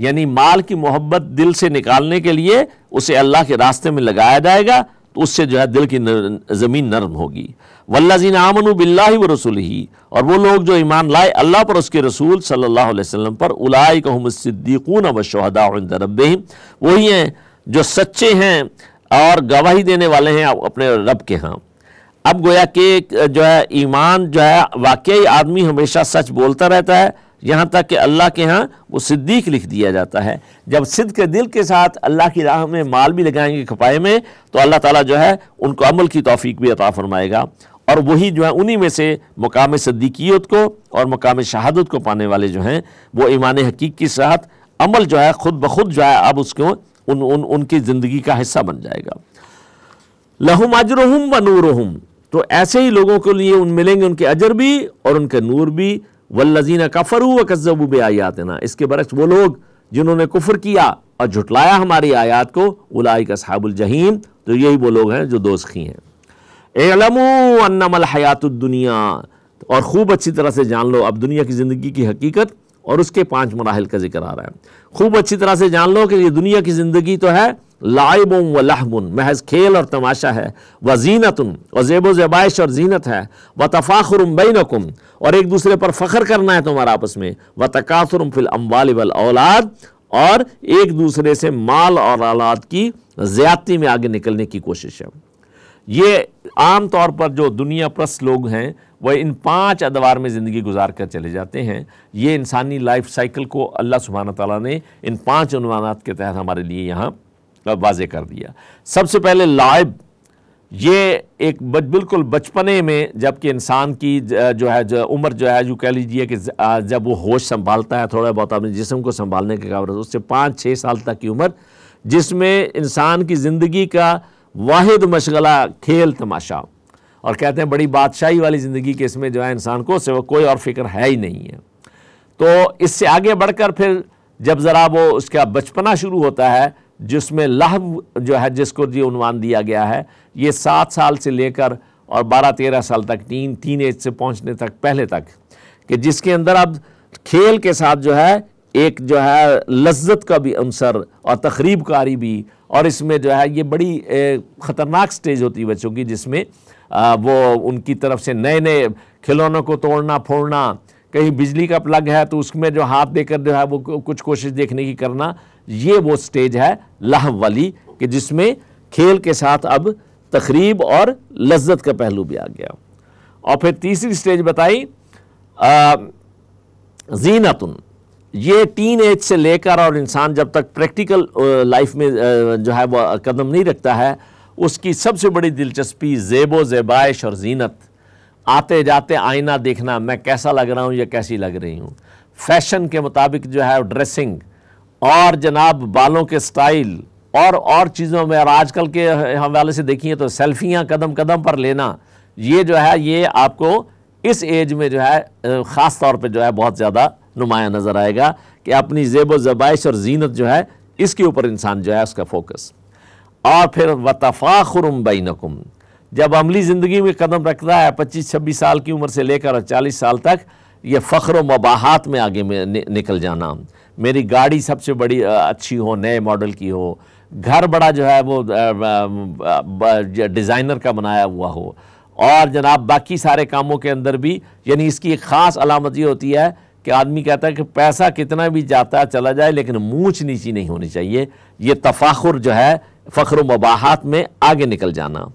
यानी माल की मोहब्बत दिल से निकालने के लिए उसे अल्लाह के रास्ते में लगाया जाएगा तो उससे जो है दिल की नर, ज़मीन नरम होगी वल्लाजीन आमन बिल्ला व रसूल ही और वो लोग जो ईमान लाए अल्लाह पर उसके रसूल सल्लल्लाहु अलैहि वसल्लम पर उलाई कहमसिद्दीकून व शहदा रब वही हैं जो सच्चे हैं और गवाही देने वाले हैं अपने रब के यहाँ अब गोया कि जो है ईमान जो है वाकई आदमी हमेशा सच बोलता रहता है यहाँ तक कि अल्लाह के यहाँ वो सिद्दीक लिख दिया जाता है जब सिद्ध के दिल के साथ अल्लाह की राह में माल भी लगाएंगे खपाए में तो अल्लाह ताला जो है उनको अमल की तौफीक भी अता फरमाएगा और वही जो है उन्हीं में से मकाम सद्दीकीत को और मकाम शहादत को पाने वाले जो हैं वो ईमान हकीक के साथ अमल जो है ख़ुद ब खुद जो है अब उसको उन, उन उनकी ज़िंदगी का हिस्सा बन जाएगा लहुम अजरहम व नूरहम तो ऐसे ही लोगों के लिए उन मिलेंगे उनके अजर भी और उनके नूर भी वल्लजीना कफरू व कज्जबू बे आयातना इसके बरक्स वो लोग जिन्होंने कुफर किया और झुटलाया हमारी आयात को उलाई का साबुल जहीम तो यही वो लोग हैं जो दोस्खी हैं एलमू अन्नमल हयात दुनिया और खूब अच्छी तरह से जान लो अब दुनिया की ज़िंदगी की हकीकत और उसके पांच मराहल का जिक्र आ रहा है खूब अच्छी तरह से जान लो कि ये दुनिया की ज़िंदगी तो है लाइब व लहबुन महज खेल और तमाशा है व ज़ीनत और जेब ज़ेबाइश और जीनत है व तफ़ाखरम बैनकुम और एक दूसरे पर फ़ख्र करना है तुम्हारा आपस में व तकासरम फिल अम्बाल वल औलाद और एक दूसरे से माल और औलाद की ज़्यादती में आगे निकलने की कोशिश है ये आम तौर पर जो दुनिया प्रस लोग हैं वह इन पांच अदवार में ज़िंदगी गुजार कर चले जाते हैं ये इंसानी लाइफ साइकिल को अल्लाह सुबहाना तला ने इन पाँच अनुमानात के तहत हमारे लिए यहाँ वाजे कर दिया सबसे पहले लाइब ये एक बच, बिल्कुल बचपने में जबकि इंसान की जो है जो उम्र जो है जो कह लीजिए कि जब वो होश संभालता है थोड़ा बहुत अपने जिसम को संभालने के काबिल उससे पाँच छः साल तक की उम्र जिसमें इंसान की ज़िंदगी का वाद मशगला खेल तमाशा और कहते हैं बड़ी बादशाही वाली ज़िंदगी के इसमें जो है इंसान को सिवा कोई और फिक्र है ही नहीं है तो इससे आगे बढ़कर फिर जब ज़रा वो उसका बचपना शुरू होता है जिसमें लहब जो है जिसको जो उनवान दिया गया है ये सात साल से लेकर और बारह तेरह साल तक तीन तीन एज से पहुंचने तक पहले तक कि जिसके अंदर अब खेल के साथ जो है एक जो है लज्जत का भी अंसर और तकरीबकारी भी और इसमें जो है ये बड़ी ख़तरनाक स्टेज होती है बच्चों की जिसमें वो उनकी तरफ से नए नए खिलौनों को तोड़ना फोड़ना कहीं बिजली का प्लग है तो उसमें जो हाथ देकर जो है वो कुछ कोशिश देखने की करना ये वो स्टेज है लाह वाली कि जिसमें खेल के साथ अब तकरीब और लज्जत का पहलू भी आ गया और फिर तीसरी स्टेज बताई जीनातुन ये टीन एज से लेकर और इंसान जब तक प्रैक्टिकल लाइफ में जो है वह कदम नहीं रखता है उसकी सबसे बड़ी दिलचस्पी जेबो जेबाइश और जीनत आते जाते आईना देखना मैं कैसा लग रहा हूँ या कैसी लग रही हूँ फैशन के मुताबिक जो है ड्रेसिंग और जनाब बालों के स्टाइल और और चीज़ों में और आजकल के हवाले से देखिए तो सेल्फियाँ कदम कदम पर लेना ये जो है ये आपको इस एज में जो है ख़ास तौर पे जो है बहुत ज़्यादा नुमाया नज़र आएगा कि अपनी जेब ज़बाइश और जीनत जो है इसके ऊपर इंसान जो है उसका फोकस और फिर वतफ़ाखुरम बैनकुम जब अमली ज़िंदगी में कदम रखता है पच्चीस छब्बीस साल की उम्र से लेकर और चालीस साल तक ये फ़ख्र मबाहत में आगे में निकल जाना मेरी गाड़ी सबसे बड़ी अच्छी हो नए मॉडल की हो घर बड़ा जो है वो डिज़ाइनर का बनाया हुआ हो और जनाब बाकी सारे कामों के अंदर भी यानी इसकी एक ख़ास अलामत ये होती है कि आदमी कहता है कि पैसा कितना भी जाता चला जाए लेकिन मूछ नीची नहीं होनी चाहिए ये तफाखुर जो है फ़ख्र मबाहत में आगे निकल जाना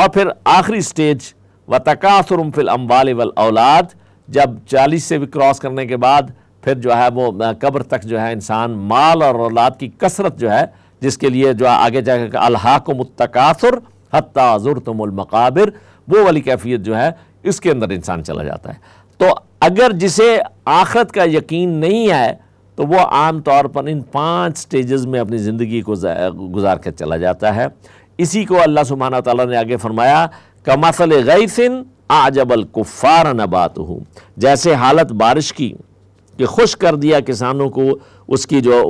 और फिर आखिरी स्टेज व तकासरम फिल अम्बाल वल औलाद जब चालीस से भी क्रॉस करने के बाद फिर जो है वो कब्र तक जो है इंसान माल और औलाद की कसरत जो है जिसके लिए जो आगे जाकर अल्हाकुमतकासुर हत्ताजुर तुमकाबिर वो वाली कैफियत जो है इसके अंदर इंसान चला जाता है तो अगर जिसे आखरत का यकीन नहीं है तो वो आम तौर पर इन पांच स्टेजेस में अपनी ज़िंदगी को गुजार कर चला जाता है इसी को अल्लाह सुबहाना तला ने आगे फरमाया कमसल गैसिन आजबल कुफ़ार नबात हूँ जैसे हालत बारिश की कि खुश कर दिया किसानों को उसकी जो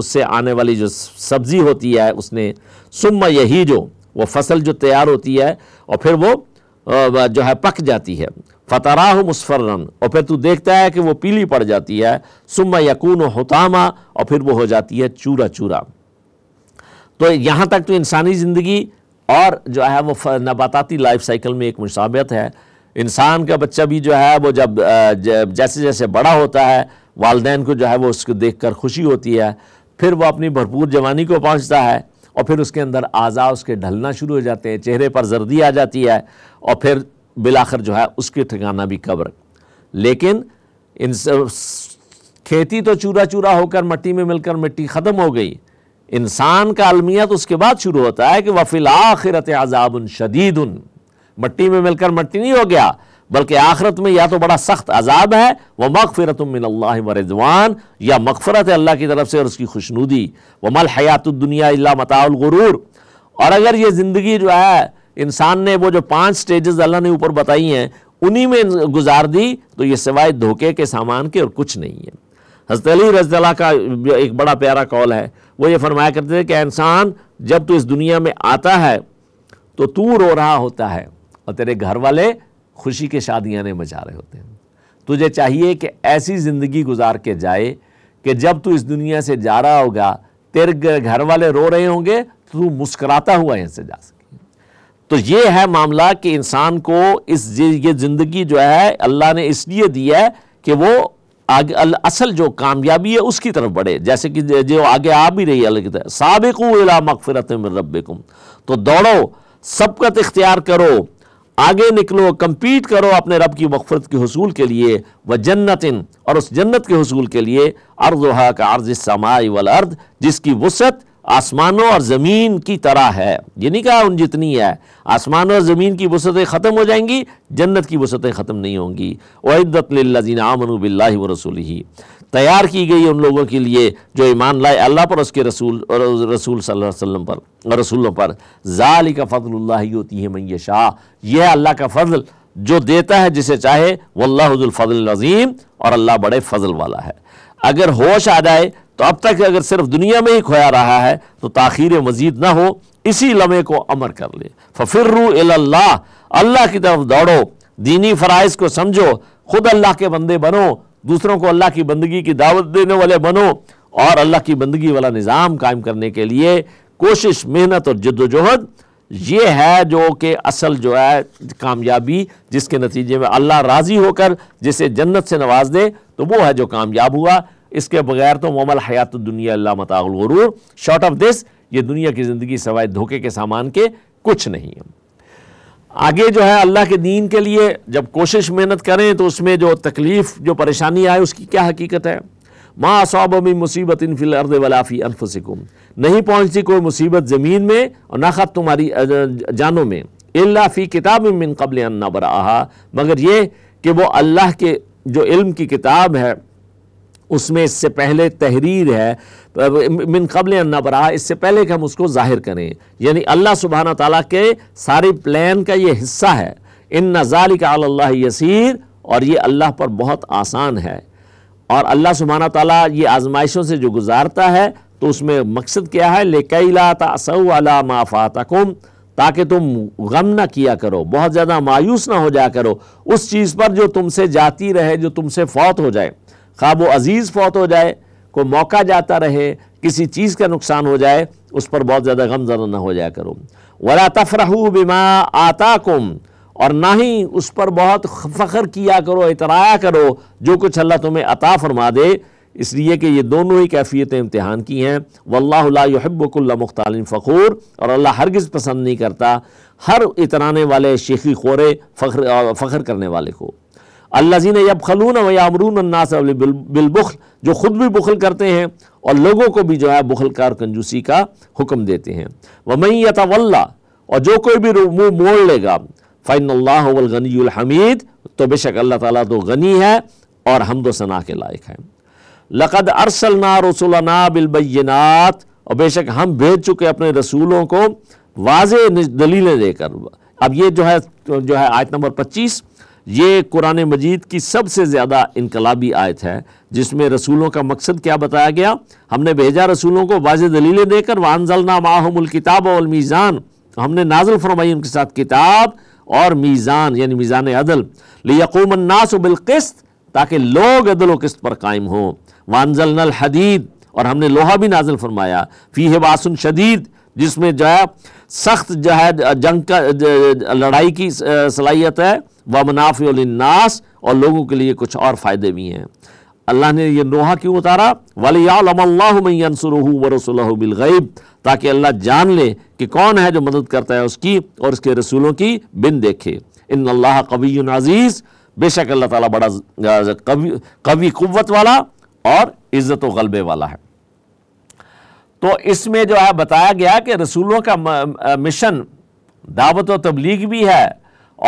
उससे आने वाली जो सब्ज़ी होती है उसने सुम यही जो वो फसल जो तैयार होती है और फिर वो जो है पक जाती है फ़तरा हो मुस्फरन और फिर तू देखता है कि वो पीली पड़ जाती है सुम यकून होतामा और फिर वो हो जाती है चूरा चूरा तो यहाँ तक तो इंसानी ज़िंदगी और जो है वो नबाताती लाइफ साइकिल में एक मुसाबत है इंसान का बच्चा भी जो है वो जब जैसे जैसे बड़ा होता है वालदेन को जो है वो उसको देख कर खुशी होती है फिर वो अपनी भरपूर जवानी को पहुँचता है और फिर उसके अंदर आज़ा उसके ढलना शुरू हो जाते हैं चेहरे पर जर्दी आ जाती है और फिर बिलाखर जो है उसके ठिकाना भी कब्र लेकिन इन खेती तो चूरा चूरा होकर मट्टी में मिलकर मिट्टी ख़त्म हो गई इंसान का अलमियत उसके बाद शुरू होता है कि वफिल आखिरत अजाबन शदीद मट्टी में मिलकर मट्टी नहीं हो गया बल्कि आखिरत में या तो बड़ा सख्त अजाब है वह मगफ़रत व रिजवान या मगफ़रत है अल्लाह की तरफ से और उसकी खुशनूदी व मल हयात दुनिया अल्ला मतालगरूर और अगर ये ज़िंदगी जो है इंसान ने वो जो पाँच स्टेजेस अल्लाह ने ऊपर बताई हैं उन्हीं में गुजार दी तो ये सिवाय धोखे के सामान के और कुछ नहीं है हजरत अली का एक बड़ा प्यारा कॉल है वो ये फरमाया करते थे कि इंसान जब तो इस दुनिया में आता है तो तू रो रहा होता है और तेरे घर वाले खुशी के शादियाँ ने मचा रहे होते हैं तुझे चाहिए कि ऐसी ज़िंदगी गुजार के जाए कि जब तू इस दुनिया से जा रहा होगा तेरे घर वाले रो रहे होंगे तो तू मुस्कराता हुआ यहाँ से जा सके तो ये है मामला कि इंसान को इस ये ज़िंदगी जो है अल्लाह ने इसलिए दिया है कि वो आगे असल जो कामयाबी है उसकी तरफ बढ़े जैसे कि जो आगे आ भी रही है अल्लाह की सबकू अला मकफरत तो दौड़ो सबकत इख्तियार करो आगे निकलो कम्पीट करो अपने रब की मकफरत के हसूल के लिए व जन्नतिन और उस जन्नत के हसूल के लिए अर्ज का अर्ज समाई वल अर्ज जिसकी वसत आसमानों और ज़मीन की तरह है ये नहीं कहा उन जितनी है आसमान और ज़मीन की वसतें ख़त्म हो जाएंगी जन्नत की वसतें ख़त्म नहीं होंगी वदत लजीन आमन बिल्ला व रसूल ही तैयार की गई उन लोगों के लिए जो ईमान लाए अल्लाह पर उसके रसूल और रसूल सल्लम पर और रसूलों पर ज़ाली का फ़जल्ला होती है मैं शाह यह अल्लाह का फजल जो देता है जिसे चाहे फजल नजीम और अल्लाह बड़े फ़जल वाला है अगर होश आ जाए तो अब तक अगर सिर्फ दुनिया में ही खोया रहा है तो ताखिर मजीद ना हो इसी लम्हे को अमर कर ले फफिर अल्लाह अल्लाह की तरफ दौड़ो दीनी फ़राइज़ को समझो खुद अल्लाह के बंदे बनो दूसरों को अल्लाह की बंदगी की दावत देने वाले बनो और अल्लाह की बंदगी वाला निज़ाम कायम करने के लिए कोशिश मेहनत और जद्दोजहद ये है जो कि असल जो है कामयाबी जिसके नतीजे में अल्लाह राज़ी होकर जिसे जन्नत से नवाज दे तो वो है जो कामयाब हुआ इसके बगैर तो मोमल हयात दुनिया अल्लाह मतागलूर शॉर्ट ऑफ दिस ये दुनिया की ज़िंदगी सवाए धोखे के सामान के कुछ नहीं है आगे जो है अल्लाह के दीन के लिए जब कोशिश मेहनत करें तो उसमें जो तकलीफ़ जो परेशानी आए उसकी क्या हकीकत है माँ असौबमी मुसीबत इन फिल अर्द वलाफ़ी अनफसिकुम नहीं पहुँचती कोई मुसीबत ज़मीन में और ना खत तुम्हारी जानों में अल्लाफी किताब मिन कबल अन्ना बरा मगर ये कि वो अल्लाह के जो इल्म की किताब है उसमें इससे पहले तहरीर है तो मिन कबल नबरा इससे पहले कि हम उसको जाहिर करें यानी अल्लाह सुबहाना ताली के सारे प्लान का ये हिस्सा है इन नज़ारी का अल्लाह यसीर और ये अल्लाह पर बहुत आसान है और अल्लाह सुबहाना ताली ये आजमाइशों से जो गुजारता है तो उसमें मकसद क्या है लेकैला तसऊ अला माफ़ातकुम ताकि तुम गम ना किया करो बहुत ज़्यादा मायूस ना हो जाया करो उस चीज़ पर जो तुमसे जाती रहे जो तुमसे फौत हो जाए ख्वाब अजीज़ फौत हो जाए को मौका जाता रहे किसी चीज़ का नुकसान हो जाए उस पर बहुत ज़्यादा गम ज़रा ना हो जाया करो वला तफरहू बिमा आता कुम और ना ही उस पर बहुत फ़ख्र किया करो इतराया करो जो कुछ अल्लाह तुम्हें अता फरमा दे इसलिए कि ये दोनों ही कैफियतें इम्तहान की हैं वल्लाहब्बकुल्ला मुख्तालिन फ़खूर और अल्लाह हरगिज़ पसंद नहीं करता हर इतराने वाले शेखी खोरे फ़ख्र फ़ख्र करने वाले को अल्लाजीन यब खलून वमरून नासबिल बिलबुखल जो ख़ुद भी बुखल करते हैं और लोगों को भी जो है बुखल कार कंजूसी का हुक्म देते हैं वमई यतवल्ला और जो कोई भी मुँह मोड़ लेगा फ़ैन तो बेशक अल्लाह ताली तो गनी है और दो तो सना के लायक हैं लक़द अरसलना रसुलना बिलबैनात और बेशक हम भेज चुके अपने रसूलों को वाज दलीलें देकर अब ये जो है जो है आयत नंबर पच्चीस ये कुरान मजीद की सबसे ज़्यादा इनकलाबी आयत है जिसमें रसूलों का मकसद क्या बताया गया हमने भेजा रसूलों को वाज दलीलें देकर वानजलना माहमुल किताब और मीज़ान हमने नाजुल फरमाई उनके साथ किताब और मीज़ान यानी मीज़ान अदल लियकूमन्नास बिलकस्त ताकि लोग अदल वस्त पर कायम हों वानजलनल हदीद और हमने लोहा भी नाजल फरमाया फ़ी है वासन शदीद जिसमें जो है सख्त जो है जंग का लड़ाई की सलाहियत है व मुनाफनास और लोगों के लिए कुछ और फ़ायदे भी हैं अल्लाह ने यह नोहा क्यों उतारा वलीसर व रसोल बिलगैब ताकि अल्लाह जान ले कि कौन है जो मदद करता है उसकी और उसके रसूलों की बिन देखे इन अल्लाह कबी नाजीज़ बेशक अल्लाह ताला बड़ा कवि कवी कुत वाला और इज़्ज़त गलबे वाला है तो इसमें जो है बताया गया कि रसूलों का मिशन दावत व तबलीग भी है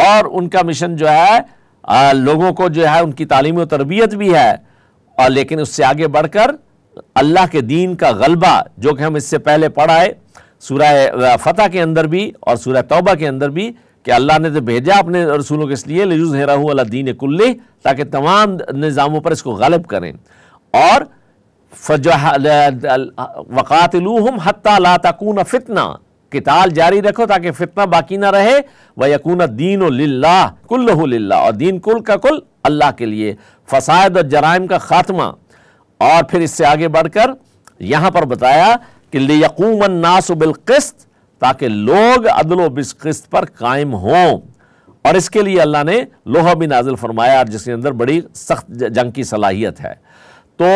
और उनका मिशन जो है आ, लोगों को जो है उनकी तालीम और तरबियत भी है और लेकिन उससे आगे बढ़कर अल्लाह के दीन का गलबा जो कि हम इससे पहले पढ़ाए सूरह फतह के अंदर भी और सूरह तौबा के अंदर भी कि अल्लाह ने तो भेजा अपने रसूलों के इसलिए लजूज हेरा दीन कुल्ले ताकि तमाम निज़ामों पर इसको गलब करें और वक़ातलूहम हत्ता ला तकून फितना किताल जारी रखो ताकि फितना बाकी ना रहे व यकून दीन लिल्ला कुल्लहु और दीन कुल का कुल अल्लाह के लिए फसाद और जराइम का खात्मा और फिर इससे आगे बढ़कर यहाँ पर बताया कि ले यकूम नास बिलकस्त ताकि लोग बिस किस्त पर कायम हों और इसके लिए अल्लाह ने लोहा भी नाजिल फरमाया जिसके अंदर बड़ी सख्त जंग की सलाहियत है तो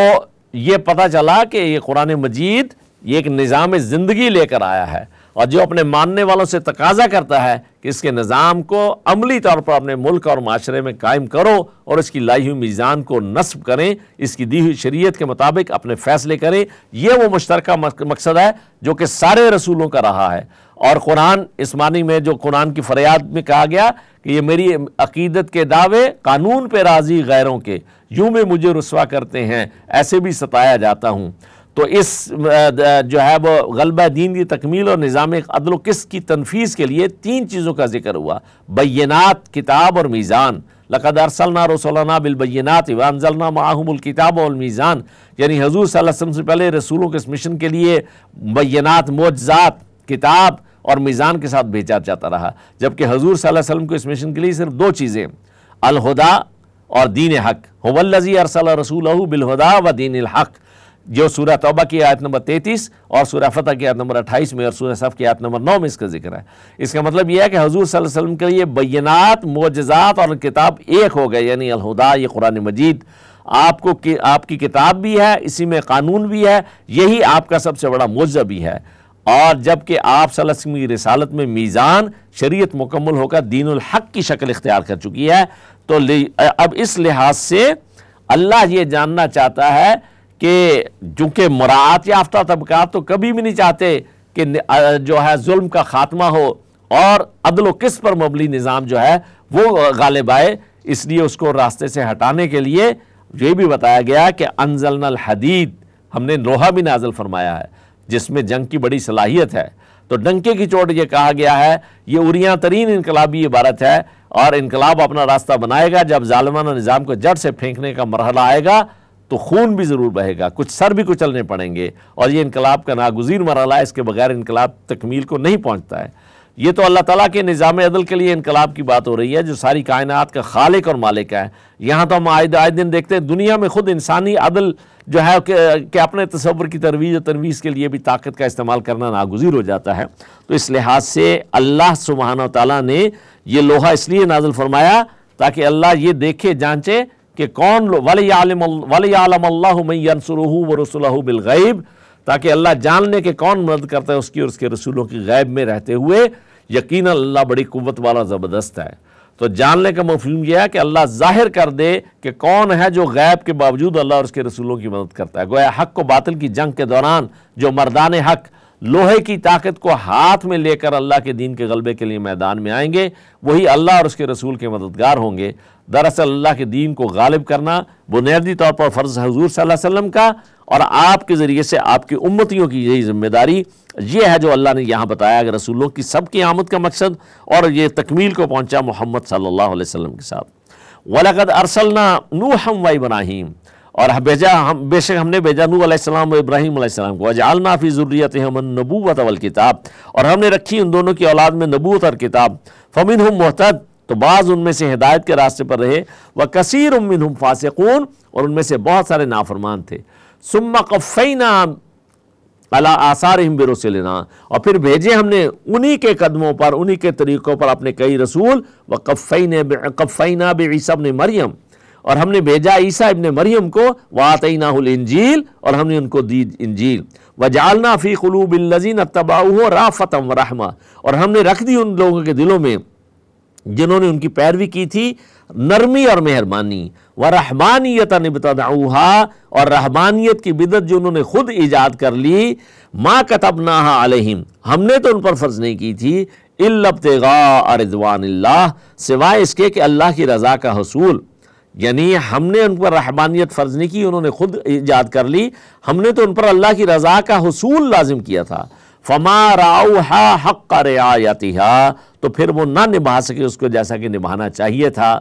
ये पता चला कि ये कुरान मजीद ये एक निज़ाम ज़िंदगी लेकर आया है और जो अपने मानने वालों से तकाजा करता है कि इसके निज़ाम को अमली तौर पर अपने मुल्क और माशरे में कायम करो और इसकी लाई हुई मीज़ान को नस्ब करें इसकी दी हुई शरीयत के मुताबिक अपने फ़ैसले करें यह वो मुश्तरक मकसद है जो कि सारे रसूलों का रहा है और कुरान इस मानी में जो कुरान की फरियाद में कहा गया कि ये मेरी अकीदत के दावे कानून पे राजी गैरों के यूं में मुझे रसवा करते हैं ऐसे भी सताया जाता हूँ तो इस जो है वो गलबा दीन की तकमील और निज़ाम अदल किस की तनफीज़ के लिए तीन चीज़ों का जिक्र हुआ बैनात किताब और मीज़ान लकद अरसलना रसोलाना बिलबैनात माहमुल किताब और मीज़ान यानी हजूर सल्लम से पहले रसूलों के इस मिशन के लिए बैनात मोजात किताब और मीज़ान के साथ भेजा जाता रहा जबकि हजूर सल्लम को इस मिशन के लिए सिर्फ दो चीज़ें अलहदा और दीन हक होवल्लजी अरसल रसूल बिलहदा व दीन हक जो सूरह तौबा की आयत नंबर 33 और सूरह फतह की आयत नंबर 28 में और सूरह सफ़ की आयत नंबर 9 में इसका जिक्र है इसका मतलब यह है कि हजूर वसल्लम के लिए बैनात मोजात और किताब एक हो गए यानी अलहुदा ये कुरान मजीद आपको कि, आपकी किताब भी है इसी में कानून भी है यही आपका सबसे बड़ा मुआवजा भी है और जबकि आप सलम की रसालत में मीज़ान शरीयत मुकम्मल होकर दीन हक की शक्ल इख्तियार कर चुकी है तो अब इस लिहाज से अल्लाह ये जानना चाहता है कि चूंकि मुरात याफ्ता तबका तो कभी भी नहीं चाहते कि जो है जुल्म का खात्मा हो और अदल किस पर मबली निज़ाम जो है वो गालिब आए इसलिए उसको रास्ते से हटाने के लिए ये भी बताया गया कि अनजल हदीद हमने लोहा भी नाजल फरमाया है जिसमें जंग की बड़ी सलाहियत है तो डंके की चोट ये कहा गया है ये उरिया तरीन इनकलाबी इबारत है और इनकलाब अपना रास्ता बनाएगा जब जालमाना निज़ाम को जड़ से फेंकने का मरहला आएगा तो खून भी ज़रूर बहेगा कुछ सर भी कुचलने पड़ेंगे और ये इनकलाब का नागुजीर मरहला है इसके बगैर इनकलाब तकमील को नहीं पहुँचता है ये तो अल्लाह ताला के निज़ाम अदल के लिए इनकलाब की बात हो रही है जो सारी कायनात का खालिक और मालिक है यहाँ तो हम आए आए दिन देखते हैं दुनिया में खुद इंसानी अदल जो है कि अपने तस्वर की तरवीज और तनवीज़ के लिए भी ताकत का इस्तेमाल करना नागजीर हो जाता है तो इस लिहाज से अल्लाह सुबहाना ताली ने यह लोहा इसलिए नाजुल फरमाया ताकि अल्लाह ये देखे जाँचे कि कौन वाल वाल आलम व रसुलह बिलगैब ताकि अल्लाह जान ले कि कौन मदद करता है उसकी और उसके रसूलों की गैब में रहते हुए यकीन अल्लाह बड़ी कुत वाला ज़बरदस्त है तो जानने का मफहम यह है कि अल्लाह जाहिर कर दे कि कौन है जो गैब के बावजूद अल्लाह और उसके रसूलों की मदद करता है गोया हक को बातिल की जंग के दौरान जो मर्दान हक लोहे की ताकत को हाथ में लेकर अल्लाह के दीन के गलबे के लिए मैदान में आएंगे वही अल्लाह और उसके रसूल के मददगार होंगे दरअसल अल्लाह के दीन को गालिब करना बुनियादी तौर पर फ़र्ज़ हजूर सल्लम का और आपके ज़रिए से आपकी उम्मतियों की यही जिम्मेदारी ये है जो अल्लाह ने यहाँ बताया कि रसूलों की सबकी आमद का मकसद और ये तकमील को पहुँचा मोहम्मद सल्ला वसम के साथ वलकद अरसलना हम व इब्राहिम और भेजा हम बेशक हमने भेजा नू अलैहिस्सलाम व इब्राहिम को अजालना फ़ी ज़ुर्रियत हमन नबूत अवल किताब और हमने रखी उन दोनों की औलाद में नबूत और किताब फ़मिन हम मोहतद तो बाज़ उनमें से हिदायत के रास्ते पर रहे व कसीर उम्मीद हम फासकून और उनमें से बहुत सारे नाफरमान थे सुम्मा कफ़ैना अला आसार हम बेरोसलना और फिर भेजे हमने उन्हीं के कदमों पर उन्हीं के तरीक़ों पर अपने कई रसूल व कफ़ैन कफ़ैना बेसब ने मरियम और हमने भेजा ईसा इबन मरियम को वातनाहुल इंजील और हमने उनको दी इंजील व जालना फ़ी खलूबिल्लजीन तबाह राफ़तम रहमा और हमने रख दी उन लोगों के दिलों में जिन्होंने उनकी पैरवी की थी नरमी और मेहरबानी व रहमानियत निबता और रहमानियत की बिदत जो उन्होंने खुद ईजाद कर ली माँ कतबना आलिम हमने तो उन पर फ़र्ज नहीं की थी इल्लबतगा सिवाय इसके कि अल्लाह की रज़ा का हसूल यानी हमने उन पर रहमानियत फ़र्ज नहीं की उन्होंने खुद ईजाद कर ली हमने तो उन पर अल्लाह की रज़ा का हसूल लाजिम किया था फमा राउहा हक रियायतिहा तो फिर वो ना निभा सके उसको जैसा कि निभाना चाहिए था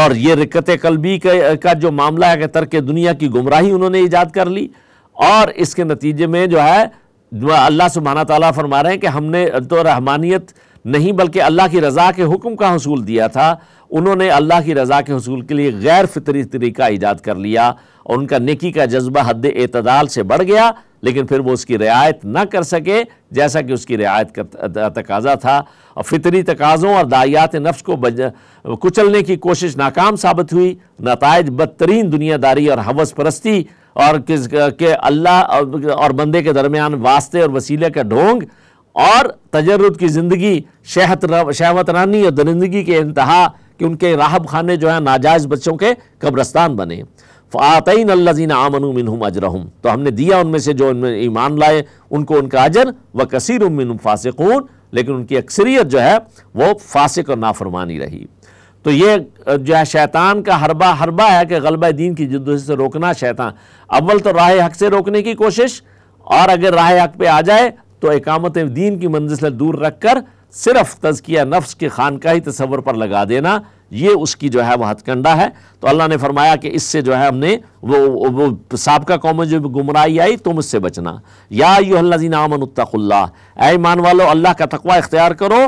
और ये रिकत कलबी का जो मामला है कि तर्क दुनिया की गुमराही उन्होंने ईजाद कर ली और इसके नतीजे में जो है अल्लाह सुबहाना तला फरमा रहे हैं कि हमने तो रहमानियत नहीं बल्कि अल्लाह की रज़ा के हुक्म का हसूल दिया था उन्होंने अल्लाह की रज़ा के हसूल के लिए गैर फितरी तरीका ईजाद कर लिया और उनका निकी का जज्बा हद एतदाल से बढ़ गया लेकिन फिर वो उसकी रियायत ना कर सके जैसा कि उसकी रियायत का तकाजा था और फितरी तकाज़ों और दायात नफ्स को बज कुचलने की कोशिश नाकाम साबित हुई नतज बदतरीन दुनियादारी और हवस परस्ती और किस के अल्लाह और बंदे के दरमियान वास्ते और वसीले का ढोंग और तजर्रद की ज़िंदगी शहत शहवतरानी और दरिंदगी के इंतहा कि उनके राहब खाने जो है नाजायज़ बच्चों के कब्रस्तान बने फ़ातन अल्लाजीन आमनू मिनहम अजरहम तो हमने दिया उनमें से जो उनमें ईमान लाए उनको उनका अजर व कसर उमिन फासिकून लेकिन उनकी अक्सरियत जो है वह फासिक और नाफरमानी रही तो ये जो है शैतान का हरबा हरबा है कि गलबा दीन की जद से रोकना शैतान अव्वल तो राह हक से रोकने की कोशिश और अगर राह हक पर आ जाए तो एकामत दीन की मंजिल से दूर रख कर सिर्फ तजकिया नफ्स के खान का ही तस्वर पर लगा देना ये उसकी जो है वह हथकंडा है तो अल्लाह ने फरमाया कि इससे जो है हमने वो वो सबका कौम जो गुमराही आई तुम उससे बचना या यूहल्लाजीन आमनतल्ला ए ऐमान वालो अल्लाह का तकवा इख्तियार करो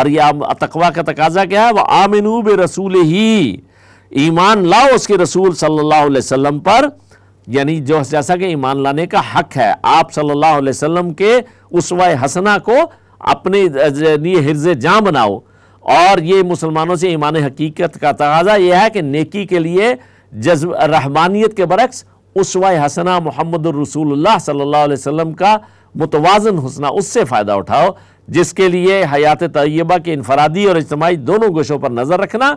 और यह तकवा का तकाजा क्या है वह आमिनूब रसूल ही ईमान लाओ उसके रसूल सल्ला वसम पर यानी जो जैसा कि ईमान लाने का हक है आप सल्ला वसलम के उसवा हसना को अपने लिए हिरज जहाँ बनाओ और ये मुसलमानों से ईमान हकीकत का तकाजा यह है कि नेकी के लिए जज्ब रहमानियत के बरक्स उसवा हसना मोहम्मद रसूलुल्लाह सल्लल्लाहु अलैहि वसल्लम का मुतवाजन हसना उससे फ़ायदा उठाओ जिसके लिए हयात तय्यबा के इनफरादी और इज्तमाही दोनों गोशों पर नज़र रखना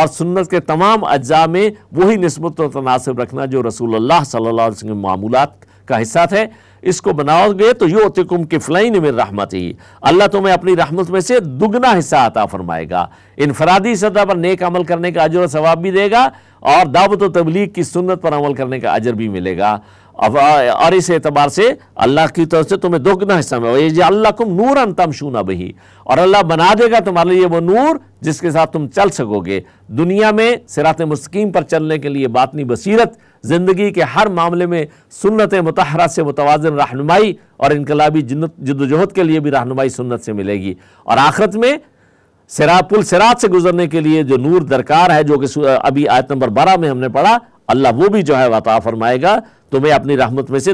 और सुन्नत के तमाम अज्जा में वही नस्बत और तनासब रखना जो रसूल सल्ला वसम मामूलत का हिस्सा थे इसको बनाओगे तो यो तिकुम फलाइन में रहमत ही अल्लाह तुम्हें अपनी रहमत में से दुगना हिस्सा आता फरमाएगा इनफरादी सतह पर नेक अमल करने का अजर और सवाब भी देगा और दावत तबलीग की सुन्नत पर अमल करने का अजर भी मिलेगा अब और इस एतबार से अल्लाह की तरफ से तुम्हें दो गुना हिस्सा में अल्लाह को नूर अन शूना बही और अल्लाह बना देगा तुम्हारे लिए वो नूर जिसके साथ तुम चल सकोगे दुनिया में सिरात मुस्किन पर चलने के लिए बातनी बसीरत ज़िंदगी के हर मामले में सुन्नत मतहरा से मुतवाजन रहनुमाई और इनकलाबी जदोजहद के लिए भी रहनुमाई सुन्नत से मिलेगी और आखिरत में सिरा पुल सिरात से गुजरने के लिए जो नूर दरकार है जो कि अभी आयत नंबर बारह में हमने पढ़ा अल्लाह वो भी जो है वता फरमाएगा तुम्हें अपनी रहमत में से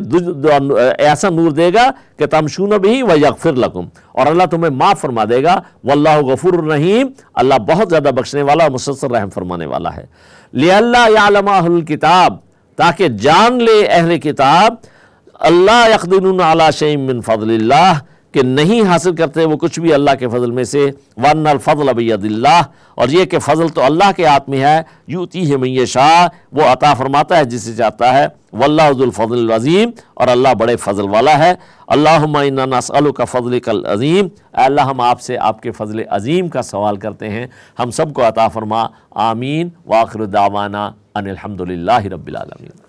ऐसा नूर देगा कि तमशून भी व यकफिर लकुम और अल्लाह तुम्हें माफ़ फरमा देगा वल्लाह गफुर रहीम अल्लाह बहुत ज़्यादा बख्शने वाला और मुसलसल रहम फरमाने वाला है लियाल्लामाहुल किताब ताकि जान ले अहल किताब अल्लाह यकदीन अला शैम बिन कि नहीं हासिल करते वो कुछ भी अल्लाह के फजल में से वन अलफल अबैदिल्ला और ये कि फजल तो अल्लाह के हाथ में है यूती है मैय शाह वो अता फरमाता है जिसे चाहता है वल्लाफजलज़ीम और अल्लाह बड़े फजल वाला है अल्लासल का फजल कल अज़ीम अल्लाह हम आपसे आपके फजल अज़ीम का सवाल करते हैं हम सबको अता फरमा आमीन वाखर दावाना अनिलहमदिल्ला रबीआलमी